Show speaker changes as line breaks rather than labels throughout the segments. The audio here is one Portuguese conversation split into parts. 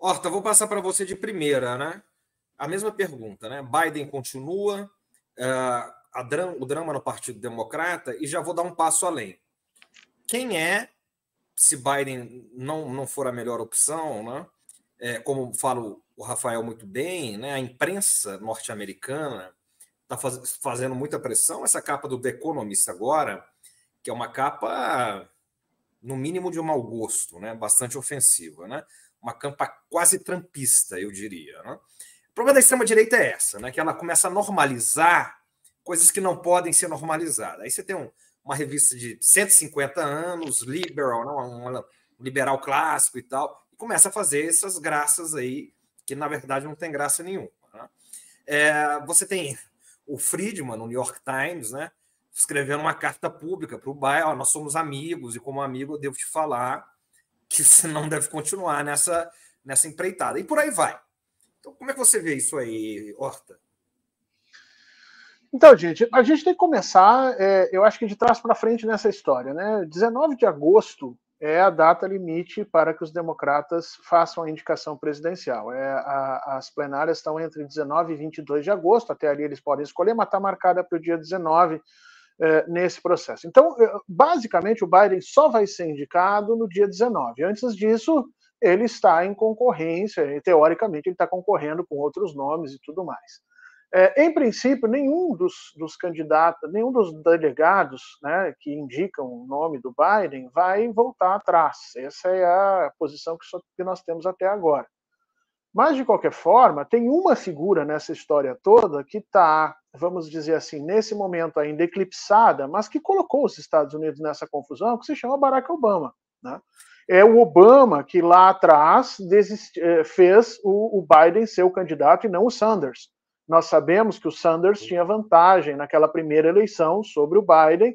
Horta, vou passar para você de primeira, né? A mesma pergunta, né? Biden continua, uh, o drama no Partido Democrata, e já vou dar um passo além. Quem é, se Biden não, não for a melhor opção, né? É, como fala o Rafael muito bem, né? A imprensa norte-americana está faz, fazendo muita pressão. Essa capa do The Economist agora, que é uma capa, no mínimo, de um mau gosto, né? Bastante ofensiva, né? uma campa quase trampista, eu diria. Né? O problema da extrema-direita é essa, né? que ela começa a normalizar coisas que não podem ser normalizadas. Aí você tem um, uma revista de 150 anos, liberal, não, né? um liberal clássico e tal, e começa a fazer essas graças aí, que na verdade não tem graça nenhuma. Né? É, você tem o Friedman, no New York Times, né? escrevendo uma carta pública para o bairro, nós somos amigos, e como amigo eu devo te falar que você não deve continuar nessa, nessa empreitada. E por aí vai. Então, como é que você vê isso aí, Horta?
Então, gente, a gente tem que começar, é, eu acho que de trás para frente nessa história, né? 19 de agosto é a data limite para que os democratas façam a indicação presidencial. É, a, as plenárias estão entre 19 e 22 de agosto, até ali eles podem escolher, mas está marcada para o dia 19. Eh, nesse processo. Então, eh, basicamente, o Biden só vai ser indicado no dia 19. Antes disso, ele está em concorrência, e, eh, teoricamente, ele está concorrendo com outros nomes e tudo mais. em princípio, nenhum dos, dos, candidatos, nenhum dos delegados né, que indicam o nome do Biden vai voltar atrás. Essa é a posição que, só, que nós temos até agora. Mas, de qualquer forma, tem uma figura nessa história toda que está, vamos dizer assim, nesse momento ainda eclipsada, mas que colocou os Estados Unidos nessa confusão, que se chama Barack Obama. Né? É o Obama que lá atrás desist... Eh, fez o Biden ser o candidato e não o Sanders. Nós sabemos que o Sanders tinha vantagem naquela primeira eleição sobre o Biden,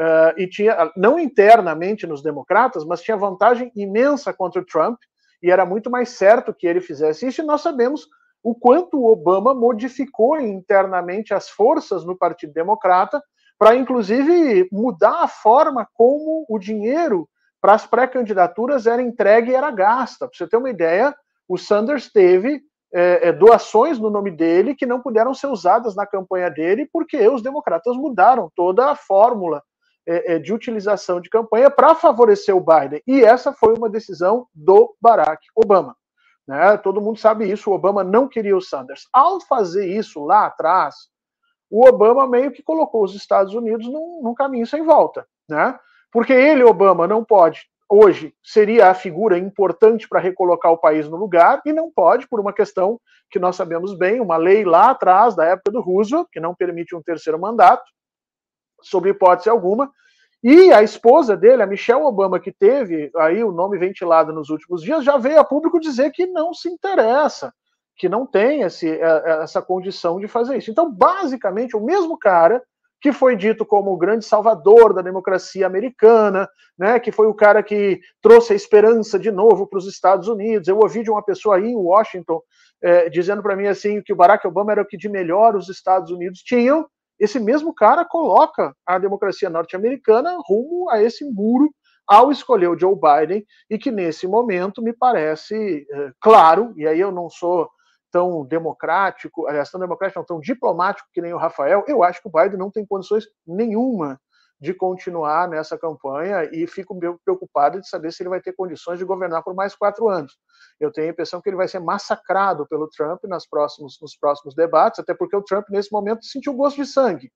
uh, e tinha, não internamente nos democratas, mas tinha vantagem imensa contra o Trump, e era muito mais certo que ele fizesse isso, e nós sabemos o quanto o Obama modificou internamente as forças no Partido Democrata para, inclusive, mudar a forma como o dinheiro para as pré-candidaturas era entregue e era gasta. Para você ter uma ideia, o Sanders teve é, é, doações no nome dele que não puderam ser usadas na campanha dele, porque os democratas mudaram toda a fórmula é, é, de utilização de campanha para favorecer o Biden. E essa foi uma decisão do Barack Obama. Né? Todo mundo sabe isso. O Obama não queria o Sanders. Ao fazer isso lá atrás, o Obama meio que colocou os Estados Unidos num, num caminho sem volta. Né? Porque ele, Obama, não pode hoje seria a figura importante para recolocar o país no lugar e não pode por uma questão que nós sabemos bem, uma lei lá atrás da época do Roosevelt que não permite um terceiro mandato, sobre hipótese alguma. E a esposa dele, a Michelle Obama, que teve aí o nome ventilado nos últimos dias, já veio a público dizer que não se interessa, que não tem esse, é, é, essa condição de fazer isso. Então, basicamente, o mesmo cara que foi dito como o grande salvador da democracia americana, né, que foi o cara que trouxe a esperança de novo para os Estados Unidos. Eu ouvi de uma pessoa aí em Washington é, dizendo para mim assim que o Barack Obama era o que de melhor os Estados Unidos tinham, esse mesmo cara coloca a democracia norte-americana rumo a esse muro ao escolher o Joe Biden e que nesse momento me parece eh, claro, e aí eu não sou tão democrático, aliás, tão democrático, não, tão diplomático que nem o Rafael, eu acho que o Biden não tem condições nenhuma de continuar nessa campanha e fico preocupado de saber se ele vai ter condições de governar por mais quatro anos. Eu tenho a impressão que ele vai ser massacrado pelo Trump nas próximos, nos próximos debates, até porque o Trump, nesse momento, sentiu gosto de sangue.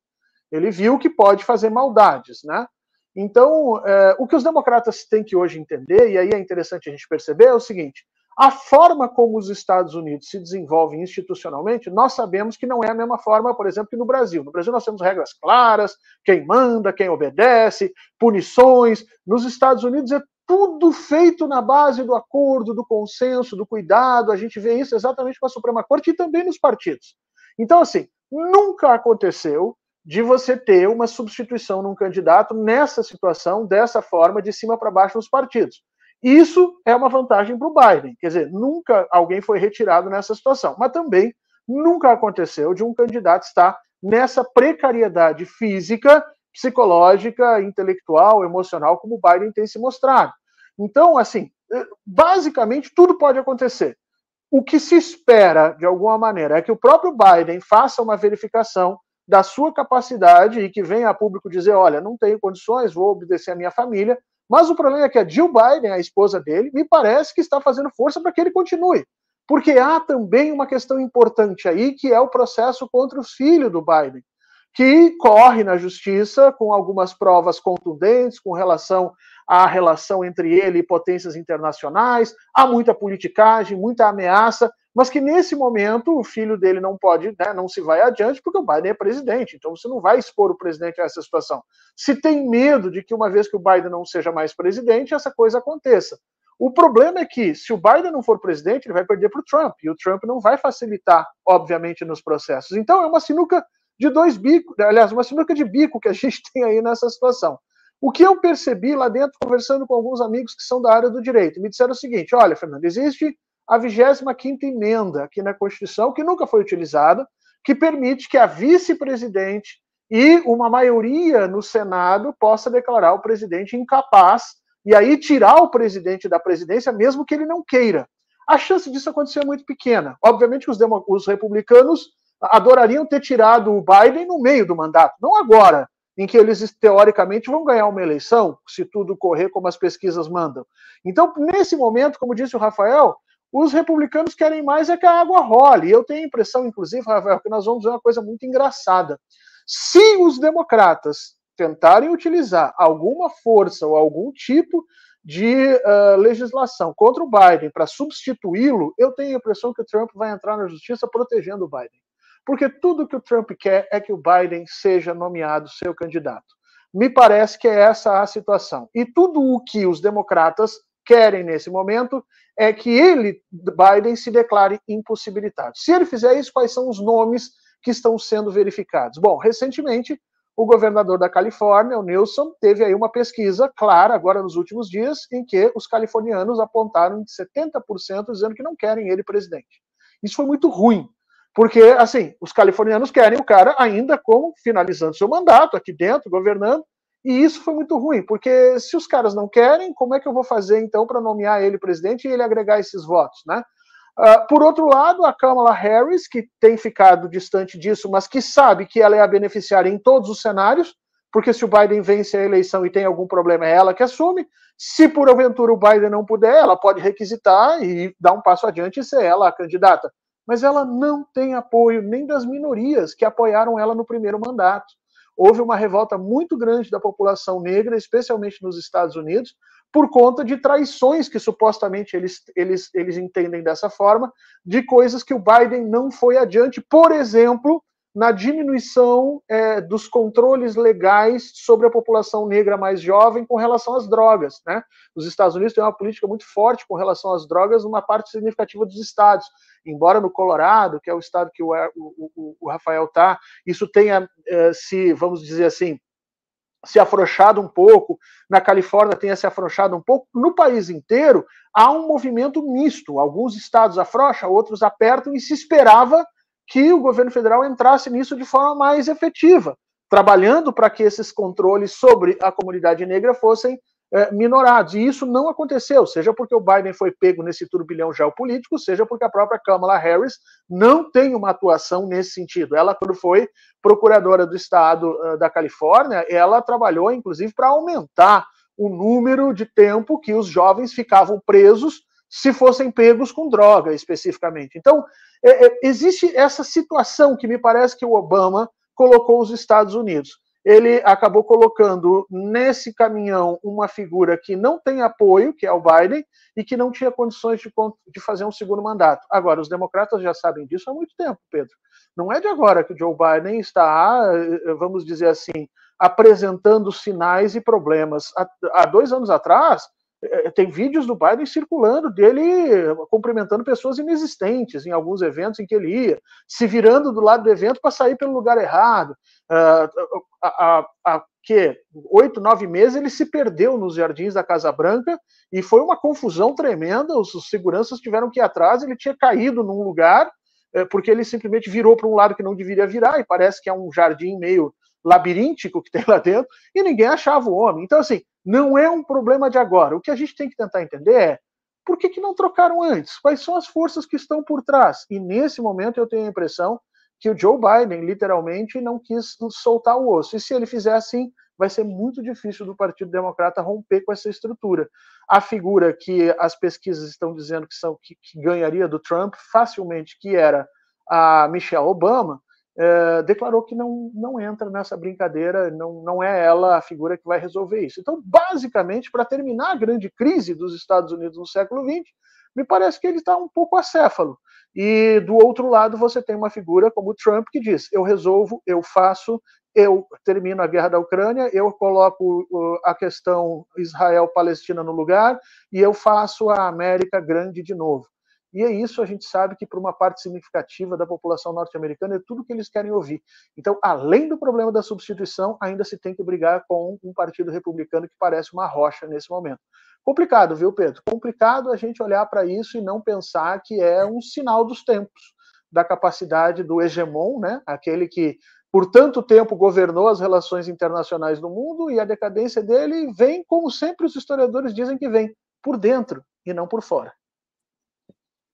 Ele viu que pode fazer maldades, né? Então, é, o que os democratas têm que hoje entender, e aí é interessante a gente perceber, é o seguinte: a forma como os Estados Unidos se desenvolvem institucionalmente, nós sabemos que não é a mesma forma, por exemplo, que no Brasil. No Brasil, nós temos regras claras: quem manda, quem obedece, punições. Nos Estados Unidos, é tudo feito na base do acordo, do consenso, do cuidado. A gente vê isso exatamente com a Suprema Corte e também nos partidos. Então, assim, nunca aconteceu de você ter uma substituição num candidato nessa situação, dessa forma, de cima para baixo nos partidos. Isso é uma vantagem para o Biden. Quer dizer, nunca alguém foi retirado nessa situação. Mas também nunca aconteceu de um candidato estar nessa precariedade física, psicológica, intelectual, emocional, como o Biden tem se mostrado. Então, assim, basicamente tudo pode acontecer. O que se espera, de alguma maneira, é que o próprio Biden faça uma verificação da sua capacidade e que venha a público dizer: olha, não tenho condições, vou obedecer a minha família, mas o problema é que a Jill Biden, a esposa dele, me parece que está fazendo força para que ele continue. Porque há também uma questão importante aí, que é o processo contra o filho do Biden, que corre na justiça com algumas provas contundentes com relação a relação entre ele e potências internacionais, há muita politicagem, muita ameaça, mas que nesse momento o filho dele não pode, né, não se vai adiante, porque o Biden é presidente, então você não vai expor o presidente a essa situação. Se tem medo de que uma vez que o Biden não seja mais presidente, essa coisa aconteça. O problema é que, se o Biden não for presidente, ele vai perder para o Trump, e o Trump não vai facilitar, obviamente, nos processos. Então é uma sinuca de dois bicos, aliás, uma sinuca de bico que a gente tem aí nessa situação. O que eu percebi lá dentro, conversando com alguns amigos que são da área do direito, me disseram o seguinte: olha, Fernando, existe a 25 emenda aqui na Constituição, que nunca foi utilizada, que permite que a vice-presidente e uma maioria no Senado possa declarar o presidente incapaz e aí tirar o presidente da presidência, mesmo que ele não queira. A chance disso acontecer é muito pequena. Obviamente que os, os republicanos adorariam ter tirado o Biden no meio do mandato, não agora, em que eles teoricamente vão ganhar uma eleição, se tudo correr como as pesquisas mandam. Então, nesse momento, como disse o Rafael, os republicanos querem mais é que a água role. Eu tenho a impressão, inclusive, Rafael, que nós vamos ver uma coisa muito engraçada. Se os democratas tentarem utilizar alguma força ou algum tipo de uh, legislação contra o Biden para substituí-lo, eu tenho a impressão que o Trump vai entrar na justiça protegendo o Biden. Porque tudo que o Trump quer é que o Biden seja nomeado seu candidato. Me parece que é essa a situação. E tudo o que os democratas querem nesse momento é que ele, Biden, se declare impossibilitado. Se ele fizer isso, quais são os nomes que estão sendo verificados? Bom, recentemente, o governador da Califórnia, o Nilson, teve aí uma pesquisa clara, agora nos últimos dias, em que os californianos apontaram 70% dizendo que não querem ele presidente. Isso foi muito ruim, porque, assim, os californianos querem o cara ainda como finalizando seu mandato aqui dentro, governando, e isso foi muito ruim, porque se os caras não querem, como é que eu vou fazer então para nomear ele presidente e ele agregar esses votos, né? Uh, por outro lado, a Kamala Harris, que tem ficado distante disso, mas que sabe que ela é a beneficiária em todos os cenários, porque se o Biden vence a eleição e tem algum problema, é ela que assume. Se porventura o Biden não puder, ela pode requisitar e dar um passo adiante e ser ela a candidata mas ela não tem apoio nem das minorias que apoiaram ela no primeiro mandato. Houve uma revolta muito grande da população negra, especialmente nos Estados Unidos, por conta de traições que supostamente eles, eles, eles entendem dessa forma, de coisas que o Biden não foi adiante, por exemplo, na diminuição é, dos controles legais sobre a população negra mais jovem com relação às drogas. Né? Os Estados Unidos têm uma política muito forte com relação às drogas numa parte significativa dos estados. Embora no Colorado, que é o estado que o, é, o, o Rafael está, isso tenha é, se, vamos dizer assim, se afrouxado um pouco, na Califórnia tenha se afrouxado um pouco, no país inteiro há um movimento misto. Alguns estados afrouxam, outros apertam, e se esperava que o governo federal entrasse nisso de forma mais efetiva, trabalhando para que esses controles sobre a comunidade negra fossem é, minorados. E isso não aconteceu, seja porque o Biden foi pego nesse turbilhão geopolítico, seja porque a própria Kamala Harris não tem uma atuação nesse sentido. Ela, quando foi procuradora do estado uh, da Califórnia, ela trabalhou, inclusive, para aumentar o número de tempo que os jovens ficavam presos se fossem pegos com droga, especificamente. Então, é, é, existe essa situação que me parece que o Obama colocou os Estados Unidos. Ele acabou colocando nesse caminhão uma figura que não tem apoio, que é o Biden, e que não tinha condições de, de fazer um segundo mandato. Agora, os democratas já sabem disso há muito tempo, Pedro. Não é de agora que o Joe Biden está, eh, vamos dizer assim, apresentando sinais e problemas. Há, há dois anos atrás, é, tem vídeos do Biden circulando dele eh, cumprimentando pessoas inexistentes em alguns eventos em que ele ia, se virando do lado do evento para sair pelo lugar errado. Ah, ah, ah, há, que oito, nove meses ele se perdeu nos jardins da Casa Branca e foi uma confusão tremenda. Os, os seguranças tiveram que ir atrás, ele tinha caído num lugar eh, porque ele simplesmente virou para um lado que não deveria virar e parece que é um jardim meio labiríntico que tem lá dentro e ninguém achava o homem. Então, assim, não é um problema de agora. O que a gente tem que tentar entender é por que, que não trocaram antes? Quais são as forças que estão por trás? E nesse momento eu tenho a impressão que o Joe Biden literalmente não quis soltar o osso. E se ele fizer assim, vai ser muito difícil do Partido Democrata romper com essa estrutura. A figura que as pesquisas estão dizendo que são que, que ganharia do Trump facilmente, que era a Michelle Obama, é, declarou que não, não entra nessa brincadeira, não, não é ela a figura que vai resolver isso. Então, basicamente, para terminar a grande crise dos Estados Unidos no século XX, me parece que ele está um pouco acéfalo. E do outro lado, você tem uma figura como Trump que diz: eu resolvo, eu faço, eu termino a guerra da Ucrânia, eu coloco a questão Israel-Palestina no lugar e eu faço a América grande de novo. E é isso a gente sabe que para uma parte significativa da população norte-americana é tudo que eles querem ouvir. Então, além do problema da substituição, ainda se tem que brigar com um partido republicano que parece uma rocha nesse momento. Complicado, viu, Pedro? Complicado a gente olhar para isso e não pensar que é um sinal dos tempos, da capacidade do hegemon, né? aquele que por tanto tempo governou as relações internacionais do mundo e a decadência dele vem, como sempre os historiadores dizem que vem, por dentro e não por fora.